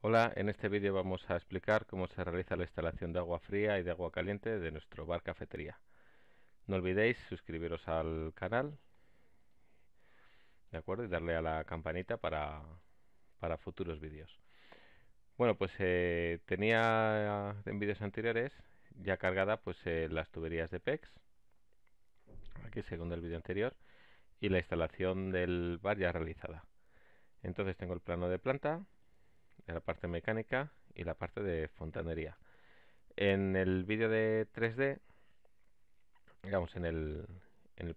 Hola, en este vídeo vamos a explicar cómo se realiza la instalación de agua fría y de agua caliente de nuestro bar cafetería. No olvidéis suscribiros al canal, ¿de acuerdo? Y darle a la campanita para, futuros vídeos. Bueno, pues eh, tenía en vídeos anteriores ya cargada pues eh, las tuberías de PEX, aquí según el vídeo anterior, y la instalación del bar ya realizada. Entonces tengo el plano de planta, la parte mecánica y la parte de fontanería. En el vídeo de 3D, digamos en el,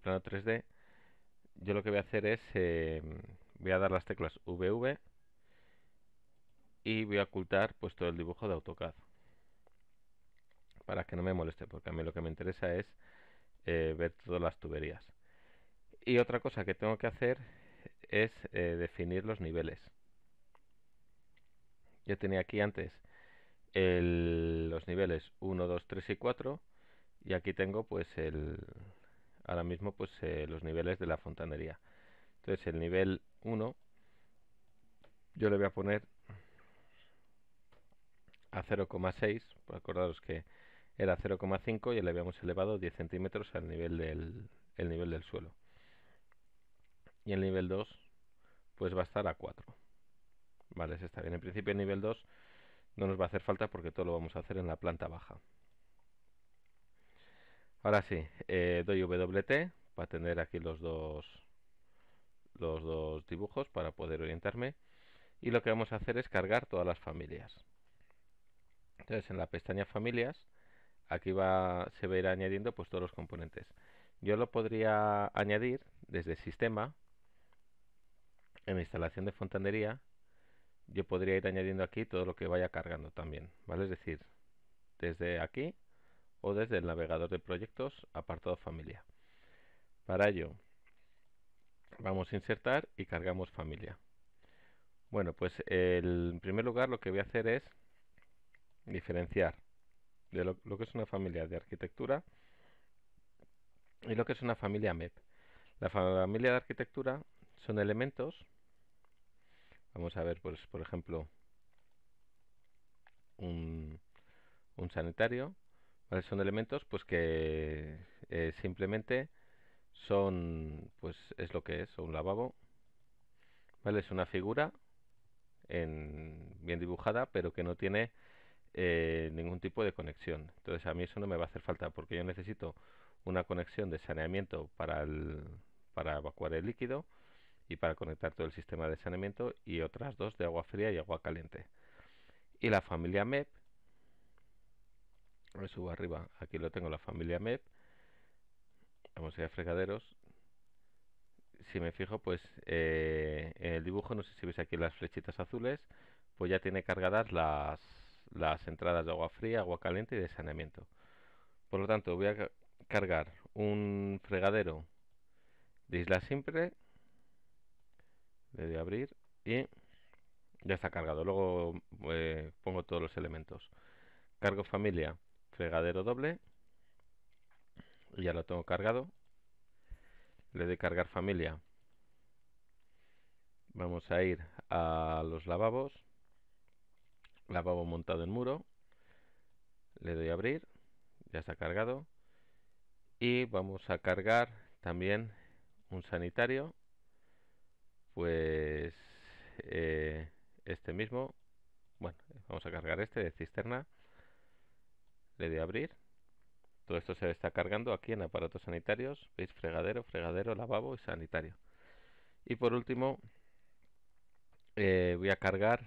plano 3D, yo lo que voy a hacer es, em, voy a dar las teclas VV y voy a ocultar pues, todo el dibujo de AutoCAD para que no me moleste, porque a mí lo que me interesa es eh, ver todas las tuberías. Y otra cosa que tengo que hacer es eh, definir los niveles yo tenía aquí antes los niveles 1, 2, 3 y 4 y aquí tengo pues el ahora mismo pues eh, los niveles de la fontanería entonces el nivel 1 yo le voy a poner a 0,6 acordaros que era 0,5 y le habíamos elevado 10 centímetros al nivel del, nivel del suelo y el nivel 2 pues va a estar a 4 Vale, está bien. En principio el nivel 2 no nos va a hacer falta porque todo lo vamos a hacer en la planta baja. Ahora sí, eh, doy WT para tener aquí los dos, los dos dibujos para poder orientarme. Y lo que vamos a hacer es cargar todas las familias. Entonces en la pestaña familias, aquí se va a ir añadiendo pues todos los componentes. Yo lo podría añadir desde sistema, en instalación de fontanería, yo podría ir añadiendo aquí todo lo que vaya cargando también, ¿vale? Es decir, desde aquí o desde el navegador de proyectos, apartado familia. Para ello, vamos a insertar y cargamos familia. Bueno, pues en primer lugar lo que voy a hacer es diferenciar de lo que es una familia de arquitectura y lo que es una familia MEP. La familia de arquitectura son elementos Vamos a ver, pues, por ejemplo, un, sanitario. ¿vale? Son elementos pues que eh, simplemente son, pues es lo que es, un lavabo. ¿Vale? Es una figura en, bien dibujada, pero que no tiene eh, ningún tipo de conexión. Entonces a mí eso no me va a hacer falta porque yo necesito una conexión de saneamiento para, para evacuar el líquido y para conectar todo el sistema de saneamiento y otras dos de agua fría y agua caliente. Y la familia MEP, me subo arriba, aquí lo tengo la familia MEP, vamos a ir a fregaderos, si me fijo pues eh, en el dibujo, no sé si veis aquí las flechitas azules, pues ya tiene cargadas las, las entradas de agua fría, agua caliente y de saneamiento. Por lo tanto voy a cargar un fregadero de isla simple le doy a abrir y ya está cargado. Luego eh, pongo todos los elementos. Cargo familia, fregadero doble. ya lo tengo cargado. Le doy cargar familia. Vamos a ir a los lavabos. Lavabo montado en muro. Le doy a abrir. Ya está cargado. Y vamos a cargar también un sanitario pues eh, este mismo bueno vamos a cargar este de cisterna le doy a abrir todo esto se está cargando aquí en aparatos sanitarios veis fregadero fregadero lavabo y sanitario y por último eh, voy a cargar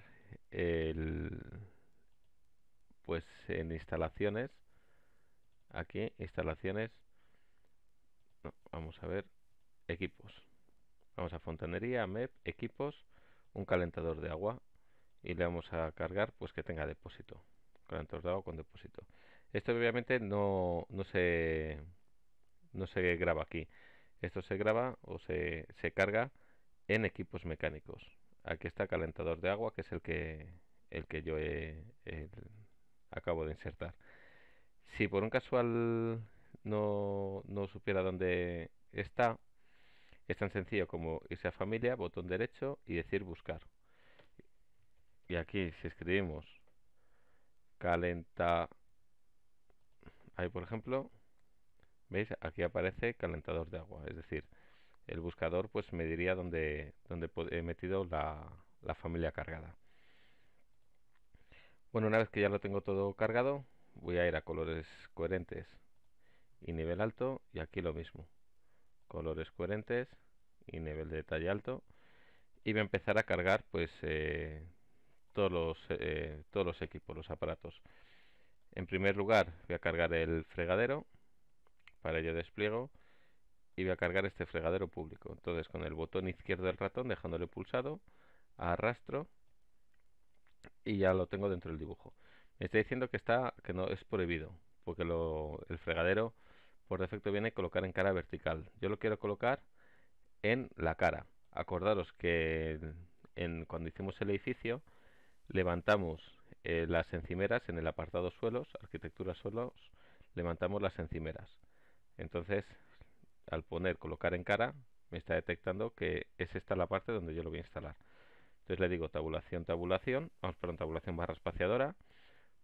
el pues en instalaciones aquí instalaciones vamos a ver equipos Vamos a fontanería, MEP, equipos, un calentador de agua y le vamos a cargar pues que tenga depósito. Calentador de agua con depósito. Esto obviamente no, no, se, no se graba aquí. Esto se graba o se, carga en equipos mecánicos. Aquí está calentador de agua, que es el que, el que yo he, acabo de insertar. Si por un casual no, no supiera dónde está, es tan sencillo como irse a familia, botón derecho y decir buscar. Y aquí si escribimos calenta... Ahí por ejemplo, ¿veis? Aquí aparece calentador de agua, es decir, el buscador pues me diría dónde, he metido la, la familia cargada. Bueno, una vez que ya lo tengo todo cargado, voy a ir a colores coherentes y nivel alto y aquí lo mismo colores coherentes y nivel de detalle alto y voy a empezar a cargar pues eh, todos los eh, todos los equipos los aparatos en primer lugar voy a cargar el fregadero para ello despliego y voy a cargar este fregadero público entonces con el botón izquierdo del ratón dejándole pulsado arrastro y ya lo tengo dentro del dibujo me está diciendo que está que no es prohibido porque lo, el fregadero por defecto viene colocar en cara vertical. Yo lo quiero colocar en la cara. Acordaros que en, cuando hicimos el edificio levantamos eh, las encimeras en el apartado suelos, arquitectura suelos, levantamos las encimeras. Entonces, al poner colocar en cara, me está detectando que es esta la parte donde yo lo voy a instalar. Entonces le digo tabulación, tabulación, vamos por tabulación barra espaciadora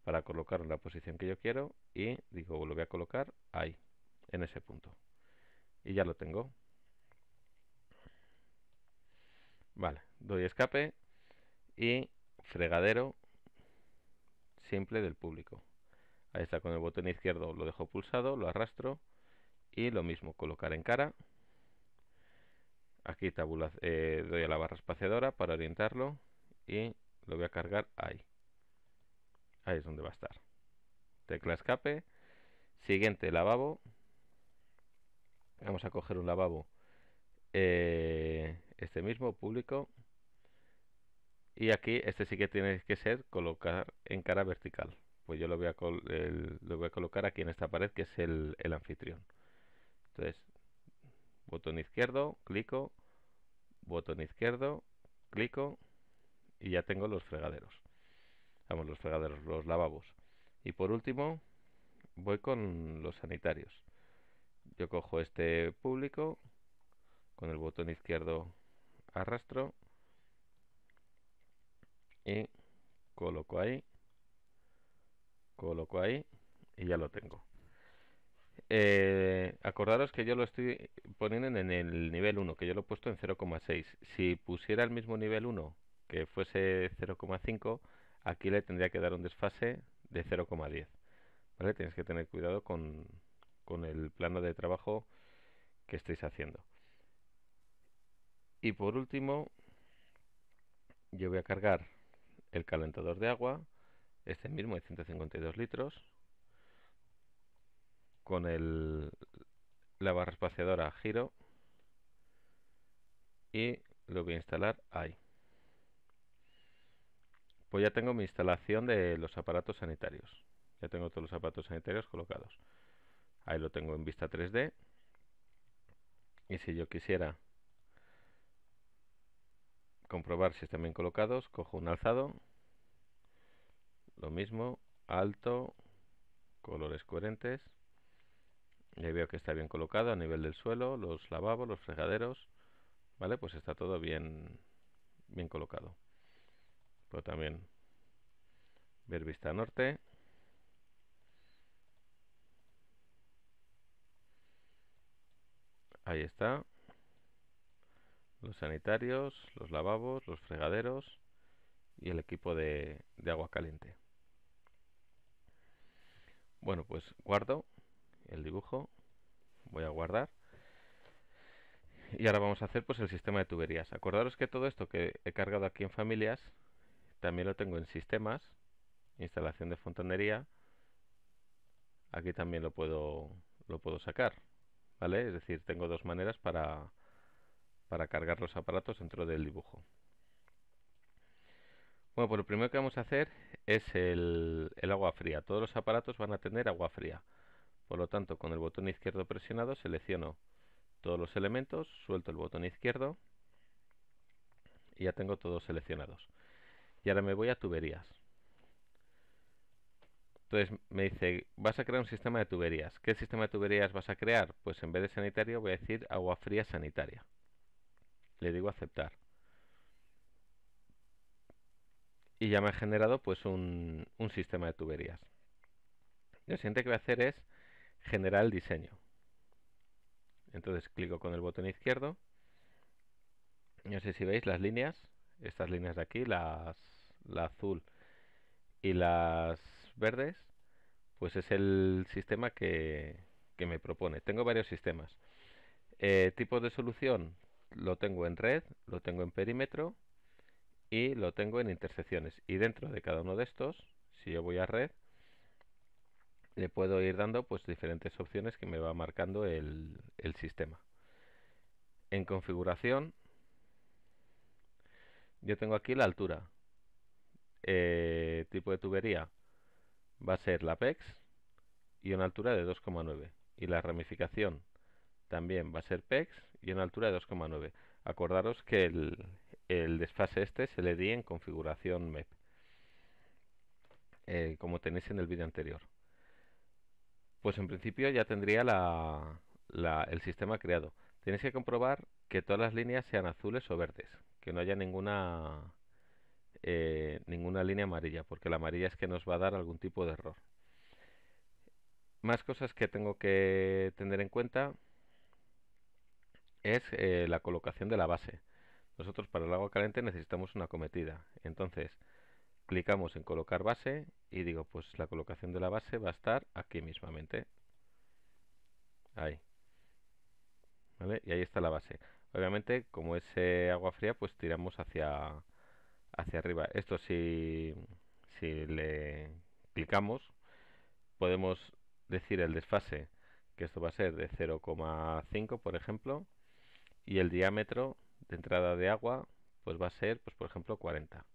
para colocarlo en la posición que yo quiero y digo lo voy a colocar ahí en ese punto. Y ya lo tengo. Vale, doy escape y fregadero simple del público. Ahí está, con el botón izquierdo lo dejo pulsado, lo arrastro y lo mismo, colocar en cara. Aquí tabula, eh, doy a la barra espaciadora para orientarlo y lo voy a cargar ahí. Ahí es donde va a estar. Tecla escape. Siguiente lavabo. Vamos a coger un lavabo. Eh, este mismo, público. Y aquí, este sí que tiene que ser colocar en cara vertical. Pues yo lo voy a, a colocar aquí en esta pared que es el, el anfitrión. Entonces, botón izquierdo, clico, botón izquierdo, clico y ya tengo los fregaderos. Vamos, los fregaderos, los lavabos. Y por último, voy con los sanitarios yo cojo este público, con el botón izquierdo arrastro y coloco ahí, coloco ahí y ya lo tengo. Eh, acordaros que yo lo estoy poniendo en el nivel 1, que yo lo he puesto en 0,6. Si pusiera el mismo nivel 1, que fuese 0,5, aquí le tendría que dar un desfase de 0,10. Tienes que tener cuidado con, con el plano de trabajo que estáis haciendo. Y por último, yo voy a cargar el calentador de agua, este mismo de 152 litros, con el, la barra espaciadora giro y lo voy a instalar ahí. Pues ya tengo mi instalación de los aparatos sanitarios. Ya tengo todos los aparatos sanitarios colocados. Ahí lo tengo en vista 3D. Y si yo quisiera comprobar si están bien colocados, cojo un alzado. Lo mismo, alto, colores coherentes. Y ahí veo que está bien colocado a nivel del suelo, los lavabos, los fregaderos. ¿Vale? Pues está todo bien, bien colocado. Pero también ver vista norte. Ahí está. Los sanitarios, los lavabos, los fregaderos y el equipo de, agua caliente. Bueno, pues guardo el dibujo. Voy a guardar. Y ahora vamos a hacer pues el sistema de tuberías. Acordaros que todo esto que he cargado aquí en familias, también lo tengo en sistemas, instalación de fontanería. Aquí también lo puedo, lo puedo sacar. Es decir, tengo dos maneras para, para cargar los aparatos dentro del dibujo. Bueno, pues lo primero que vamos a hacer es el, el, agua fría. Todos los aparatos van a tener agua fría. Por lo tanto, con el botón izquierdo presionado selecciono todos los elementos, suelto el botón izquierdo y ya tengo todos seleccionados. Y ahora me voy a tuberías. Entonces me dice, vas a crear un sistema de tuberías. ¿Qué sistema de tuberías vas a crear? Pues en vez de sanitario voy a decir agua fría sanitaria. Le digo aceptar. Y ya me ha generado pues un, sistema de tuberías. Lo siguiente que voy a hacer es generar el diseño. Entonces clico con el botón izquierdo. No sé si veis las líneas. Estas líneas de aquí, las, la azul y las verdes, pues es el sistema que, me propone. Tengo varios sistemas. Eh, tipos de solución, lo tengo en red, lo tengo en perímetro y lo tengo en intersecciones. Y dentro de cada uno de estos, si yo voy a red, le puedo ir dando pues diferentes opciones que me va marcando el, sistema. En configuración, yo tengo aquí la altura, eh, tipo de tubería, va a ser la PEX y una altura de 2,9. Y la ramificación también va a ser PEX y una altura de 2,9. Acordaros que el, desfase este se le di en configuración MEP, eh, como tenéis en el vídeo anterior. Pues en principio ya tendría el sistema creado. Tenéis que comprobar que todas las líneas sean azules o verdes, que no haya ninguna eh, ninguna línea amarilla, porque la amarilla es que nos va a dar algún tipo de error. Más cosas que tengo que tener en cuenta es eh, la colocación de la base. Nosotros para el agua caliente necesitamos una cometida. Entonces, clicamos en colocar base y digo, pues la colocación de la base va a estar aquí mismamente. Ahí. ¿Vale? Y ahí está la base. Obviamente, como es eh, agua fría, pues tiramos hacia, hacia arriba. Esto si, si le clicamos podemos decir el desfase, que esto va a ser de 0,5 por ejemplo, y el diámetro de entrada de agua pues va a ser pues por ejemplo 40.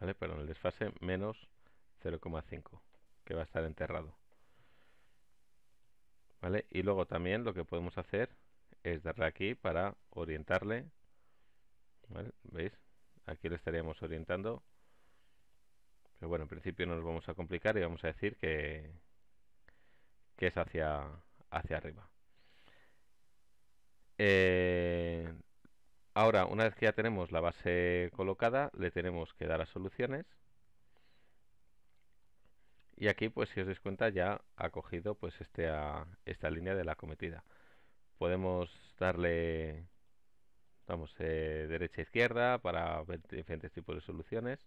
¿Vale? Perdón, el desfase menos 0,5 que va a estar enterrado. ¿Vale? Y luego también lo que podemos hacer es darle aquí para orientarle ¿Veis? Aquí le estaríamos orientando. Pero bueno, en principio no nos vamos a complicar y vamos a decir que, que es hacia, hacia arriba. Eh, ahora, una vez que ya tenemos la base colocada, le tenemos que dar a soluciones. Y aquí, pues si os dais cuenta, ya ha cogido pues este a, esta línea de la cometida. Podemos darle Vamos, eh, derecha derecha izquierda para ver diferentes tipos de soluciones.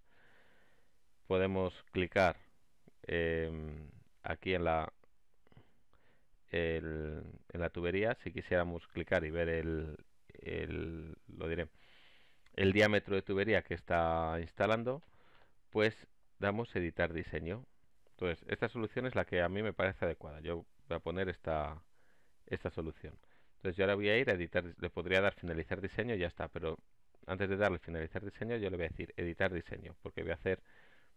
Podemos clicar em, aquí en la, en la tubería. Si quisiéramos clicar y ver el, lo diré, el diámetro de tubería que está instalando, pues damos editar diseño. Entonces, esta solución es la que a mí me parece adecuada. Yo voy a poner esta, esta solución. Entonces yo ahora voy a ir a editar, le podría dar finalizar diseño y ya está, pero antes de darle finalizar diseño yo le voy a decir editar diseño, porque voy a hacer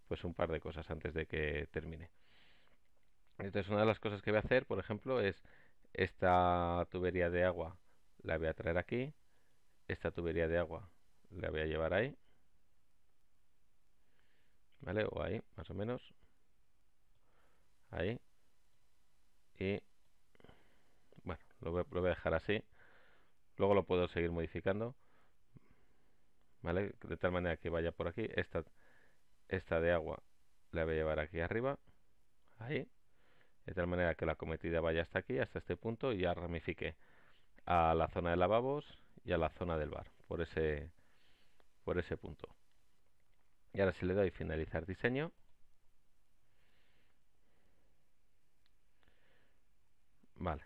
pues un par de cosas antes de que termine. Entonces una de las cosas que voy a hacer, por ejemplo, es esta tubería de agua la voy a traer aquí, esta tubería de agua la voy a llevar ahí, ¿vale? O ahí, más o menos, ahí, y lo voy, a, dejar así luego lo puedo seguir modificando vale de tal manera que vaya por aquí esta esta de agua la voy a llevar aquí arriba ahí de tal manera que la cometida vaya hasta aquí hasta este punto y ya ramifique a la zona de lavabos y a la zona del bar por ese por ese punto y ahora si le doy finalizar diseño vale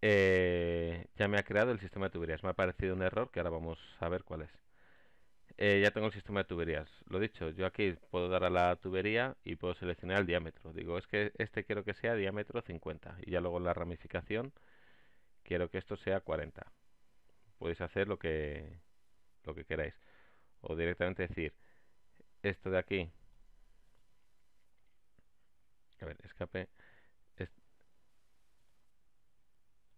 eh, ya me ha creado el sistema de tuberías. Me ha aparecido un error que ahora vamos a ver cuál es. Eh, ya tengo el sistema de tuberías. Lo dicho, yo aquí puedo dar a la tubería y puedo seleccionar el diámetro. Digo, es que este quiero que sea diámetro 50. Y ya luego la ramificación, quiero que esto sea 40. Podéis hacer lo que, lo que queráis. O directamente decir, esto de aquí. A ver, escape.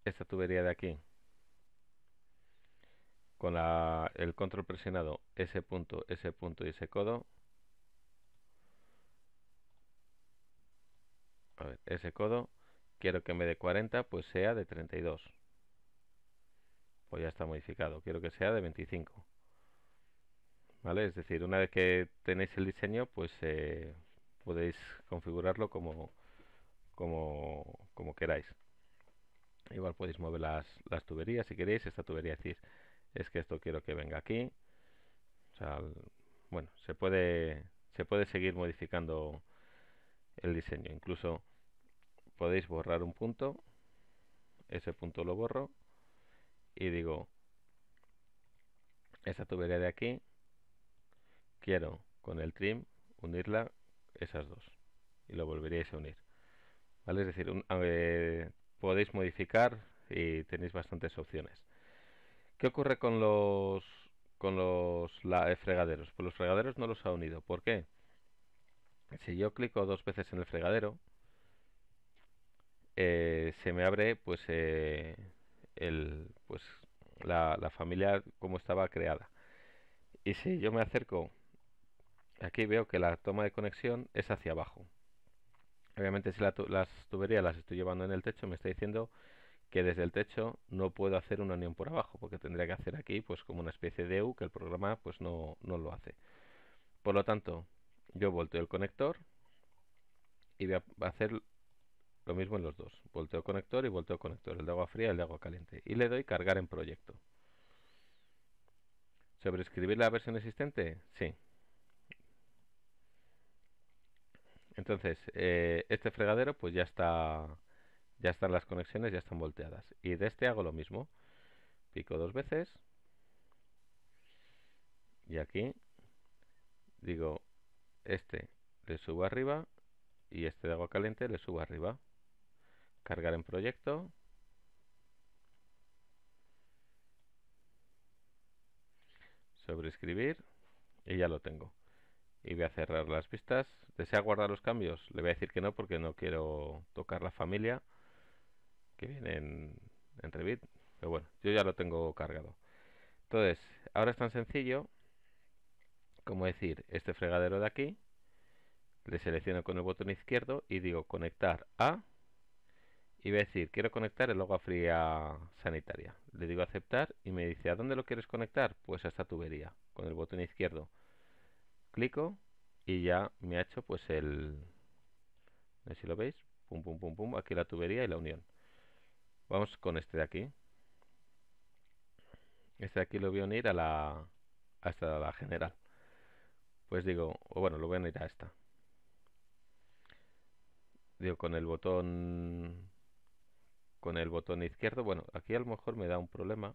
esta tubería de aquí con el control presionado ese punto, ese punto y ese codo a ver, ese codo quiero que me vez de 40 pues sea de 32 pues ya está modificado, quiero que sea de 25 ¿vale? es decir, una vez que tenéis el diseño pues eh, podéis configurarlo como, como queráis igual podéis mover las, las tuberías si queréis esta tubería decís es que esto quiero que venga aquí bueno se puede se puede seguir modificando el diseño incluso podéis borrar un punto ese punto lo borro y digo esta tubería de aquí quiero con el trim unirla esas dos y lo volveríais a unir vale es decir un, podéis modificar y tenéis bastantes opciones. ¿Qué ocurre con los con los eh, fregaderos? Pues los fregaderos no los ha unido. ¿Por qué? Si yo clico dos veces en el fregadero, eh, se me abre pues eh, el pues la, la, familia como estaba creada. Y si yo me acerco, aquí veo que la toma de conexión es hacia abajo obviamente si las tuberías las estoy llevando en el techo, me está diciendo que desde el techo no puedo hacer una unión por abajo, porque tendría que hacer aquí pues como una especie de U que el programa pues no, no lo hace. Por lo tanto, yo volteo el conector y voy a hacer lo mismo en los dos. Volteo conector y volteo conector, el de agua fría y el de agua caliente. Y le doy cargar en proyecto. ¿Sobrescribir la versión existente? Sí, Entonces, eh, este fregadero pues ya está, ya están las conexiones, ya están volteadas. Y de este hago lo mismo. Pico dos veces. Y aquí digo, este le subo arriba y este de agua caliente le subo arriba. Cargar en proyecto. sobrescribir y ya lo tengo y voy a cerrar las pistas. ¿Desea guardar los cambios? Le voy a decir que no porque no quiero tocar la familia que viene en, Revit. Pero bueno, yo ya lo tengo cargado. Entonces, ahora es tan sencillo como decir este fregadero de aquí. Le selecciono con el botón izquierdo y digo conectar a. Y voy a decir, quiero conectar el agua fría sanitaria. Le digo aceptar y me dice, ¿a dónde lo quieres conectar? Pues a esta tubería, con el botón izquierdo clico y ya me ha hecho pues el así si lo veis pum pum pum pum aquí la tubería y la unión vamos con este de aquí este de aquí lo voy a unir a la hasta la general pues digo o bueno lo voy a unir a esta digo con el botón con el botón izquierdo bueno aquí a lo mejor me da un problema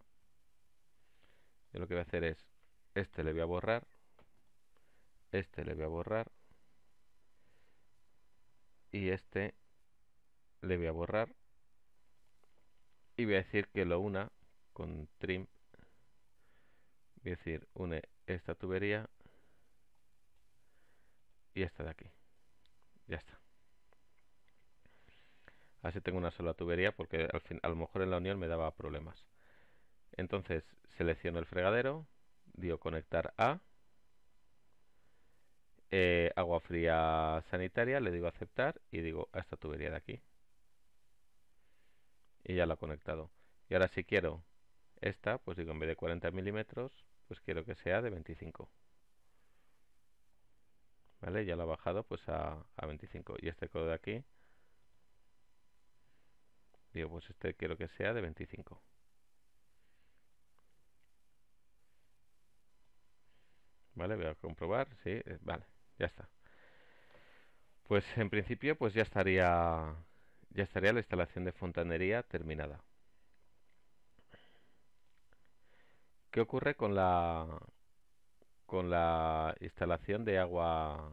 yo lo que voy a hacer es este le voy a borrar este le voy a borrar y este le voy a borrar y voy a decir que lo una con trim voy a decir une esta tubería y esta de aquí ya está así tengo una sola tubería porque al a lo mejor en la unión me daba problemas entonces selecciono el fregadero Digo conectar a eh, agua fría sanitaria, le digo aceptar y digo a esta tubería de aquí. Y ya lo ha conectado. Y ahora si quiero esta, pues digo en vez de 40 milímetros, pues quiero que sea de 25. ¿Vale? Ya lo ha bajado pues a, a 25. Y este codo de aquí, digo pues este quiero que sea de 25. ¿Vale? Voy a comprobar, sí, eh, vale ya está. Pues en principio pues ya estaría ya estaría la instalación de fontanería terminada. ¿Qué ocurre con la con la instalación de agua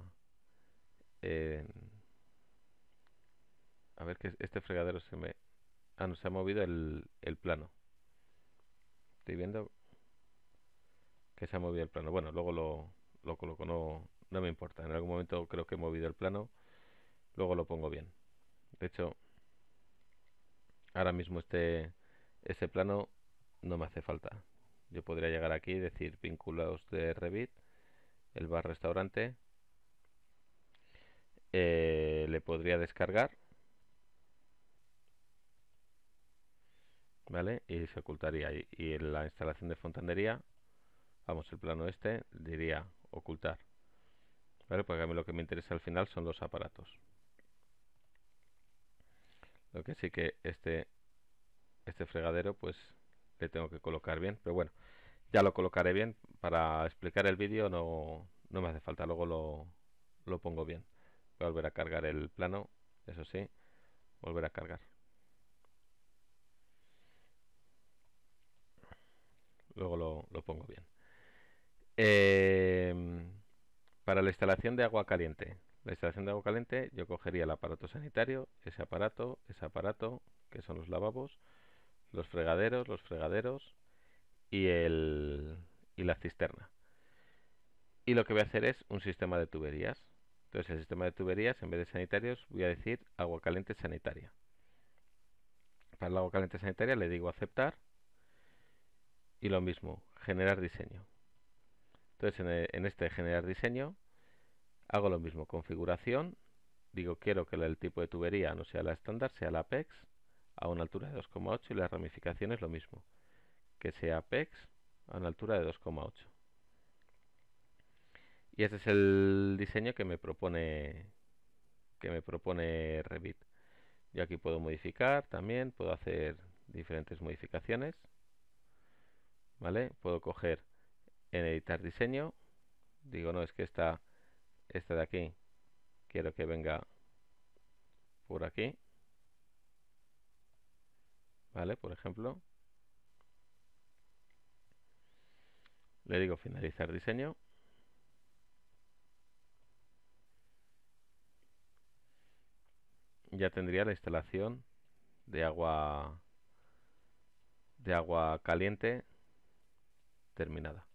a ver que este fregadero se me ah no se ha movido el, plano estoy viendo que se ha movido el plano bueno luego lo, lo coloco no no me importa. En algún momento creo que he movido el plano. Luego lo pongo bien. De hecho, ahora mismo este, este plano no me hace falta. Yo podría llegar aquí y decir Vínculos de Revit, el bar restaurante. Eh, le podría descargar. ¿Vale? Y se ocultaría. Y en la instalación de fontanería, vamos, el plano este, diría ocultar. Porque a mí lo que me interesa al final son los aparatos. Lo que sí que este, este fregadero pues le tengo que colocar bien. Pero bueno, ya lo colocaré bien. Para explicar el vídeo no, no me hace falta. Luego lo, pongo bien. Voy a volver a cargar el plano. Eso sí, volver a cargar. Luego lo, lo pongo bien. Eh, para la instalación de agua caliente. La instalación de agua caliente yo cogería el aparato sanitario, ese aparato, ese aparato, que son los lavabos, los fregaderos, los fregaderos y, y la cisterna. Y lo que voy a hacer es un sistema de tuberías. Entonces el sistema de tuberías, en vez de sanitarios, voy a decir agua caliente sanitaria. Para el agua caliente sanitaria le digo aceptar. Y lo mismo, generar diseño. Entonces eh, en, este generar diseño hago lo mismo, configuración, digo quiero que el tipo de tubería no sea la estándar, sea la apex a una altura de 2,8 y la ramificación es lo mismo, que sea apex a una altura de 2,8. Y ese es el diseño que me propone que me propone Revit. Yo aquí puedo modificar también, puedo hacer diferentes modificaciones. ¿Vale? Puedo coger en editar diseño digo no es que esta esta de aquí quiero que venga por aquí vale por ejemplo le digo finalizar diseño ya tendría la instalación de agua de agua caliente terminada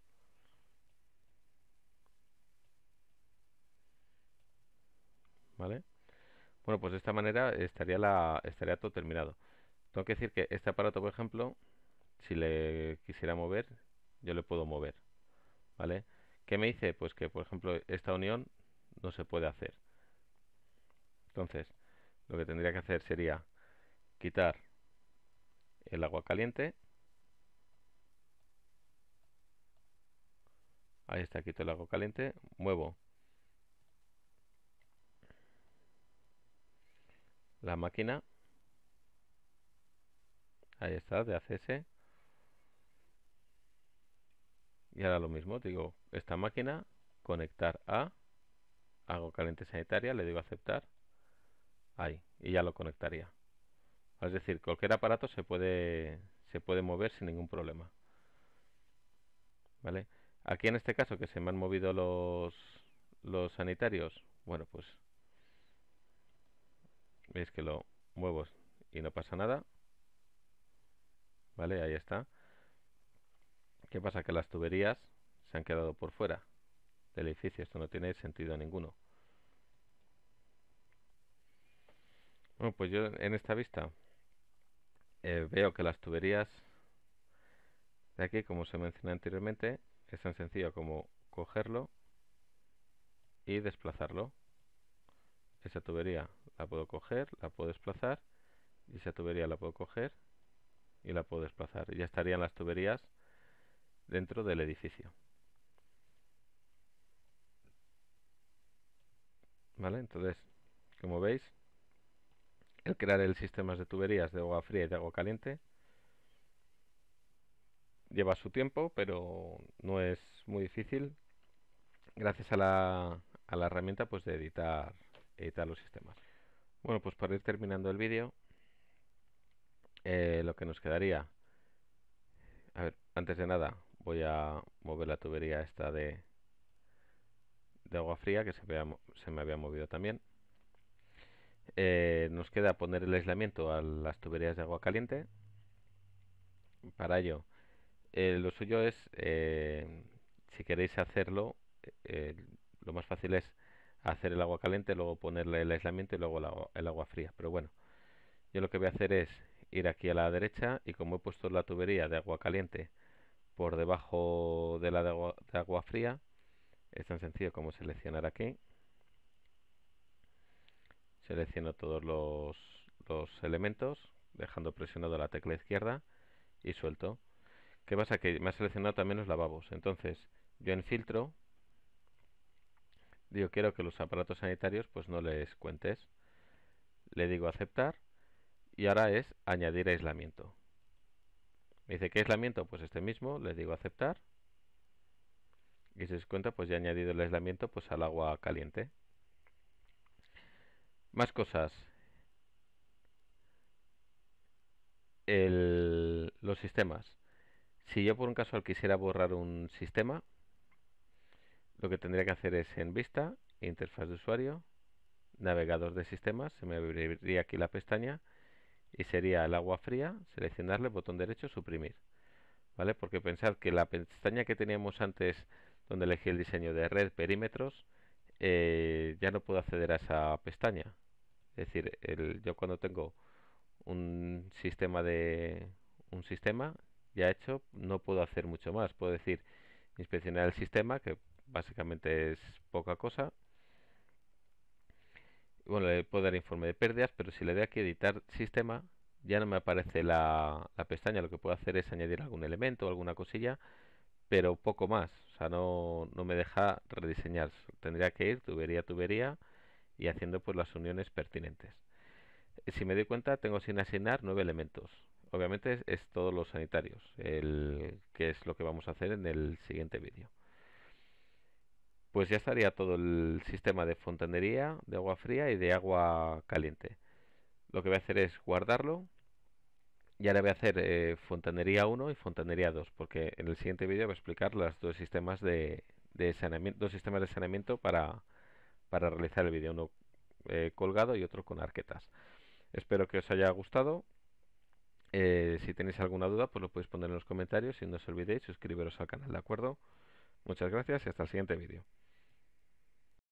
¿vale? Bueno, pues de esta manera estaría, la, estaría todo terminado. Tengo que decir que este aparato, por ejemplo, si le quisiera mover, yo le puedo mover, ¿vale? ¿Qué me dice? Pues que, por ejemplo, esta unión no se puede hacer. Entonces, lo que tendría que hacer sería quitar el agua caliente. Ahí está, quito el agua caliente, muevo la máquina. Ahí está, de ACS. Y ahora lo mismo, digo, esta máquina, conectar a, hago caliente sanitaria, le digo aceptar, ahí, y ya lo conectaría. Es decir, cualquier aparato se puede, se puede mover sin ningún problema. ¿Vale? Aquí en este caso que se me han movido los, los sanitarios, bueno, pues veis que lo muevo y no pasa nada vale ahí está qué pasa que las tuberías se han quedado por fuera del edificio esto no tiene sentido ninguno bueno pues yo en esta vista eh, veo que las tuberías de aquí como se mencionó anteriormente es tan sencillo como cogerlo y desplazarlo esa tubería la puedo coger, la puedo desplazar, y esa tubería la puedo coger y la puedo desplazar. Y ya estarían las tuberías dentro del edificio. ¿Vale? Entonces, como veis, el crear el sistema de tuberías de agua fría y de agua caliente lleva su tiempo, pero no es muy difícil gracias a la, a la herramienta pues de editar editar los sistemas. Bueno, pues para ir terminando el vídeo, eh, lo que nos quedaría... A ver, antes de nada, voy a mover la tubería esta de, de agua fría, que se, se me había movido también. Eh, nos queda poner el aislamiento a las tuberías de agua caliente. Para ello, eh, lo suyo es, si queréis hacerlo, lo más fácil es hacer el agua caliente, luego ponerle el aislamiento y luego el agua, fría. Pero bueno, yo lo que voy a hacer es ir aquí a la derecha y como he puesto la tubería de agua caliente por debajo de la de agua, fría, es tan sencillo como seleccionar aquí. Selecciono todos los, los elementos, dejando presionado la tecla izquierda y suelto. ¿Qué pasa? Que me ha seleccionado también los lavabos. Entonces, yo en filtro digo quiero que los aparatos sanitarios pues no les cuentes le digo aceptar y ahora es añadir aislamiento me dice qué aislamiento pues este mismo le digo aceptar y si se cuenta pues ya he añadido el aislamiento pues al agua caliente más cosas el, los sistemas si yo por un casual quisiera borrar un sistema lo que tendría que hacer es en vista, interfaz de usuario, navegador de sistemas, se me abriría aquí la pestaña y sería el agua fría, seleccionarle, botón derecho, suprimir. ¿Vale? Porque pensad que la pestaña que teníamos antes donde elegí el diseño de red perímetros, eh, ya no puedo acceder a esa pestaña. Es decir, yo cuando tengo un sistema de un sistema ya hecho, no puedo hacer mucho más. Puedo decir inspeccionar el sistema, que básicamente es poca cosa. Bueno, le puedo dar informe de pérdidas, pero si le doy aquí editar sistema, ya no me aparece la, pestaña. Lo que puedo hacer es añadir algún elemento, o alguna cosilla, pero poco más. O sea, no, me deja rediseñar. Tendría que ir tubería a tubería y haciendo pues las uniones pertinentes. Si me doy cuenta, tengo sin asignar nueve elementos. Obviamente es, es todos los sanitarios, el, que es lo que vamos a hacer en el siguiente vídeo pues ya estaría todo el sistema de fontanería, de agua fría y de agua caliente. Lo que voy a hacer es guardarlo y ahora voy a hacer eh, fontanería 1 y fontanería 2, porque en el siguiente vídeo voy a explicar los dos sistemas de, saneamiento, de saneamiento para, realizar el vídeo, uno eh, colgado y otro con arquetas. Espero que os haya gustado. Eh, si tenéis alguna duda, pues lo podéis poner en los comentarios y no os olvidéis suscribiros al canal, ¿de acuerdo? Muchas gracias y hasta el siguiente vídeo.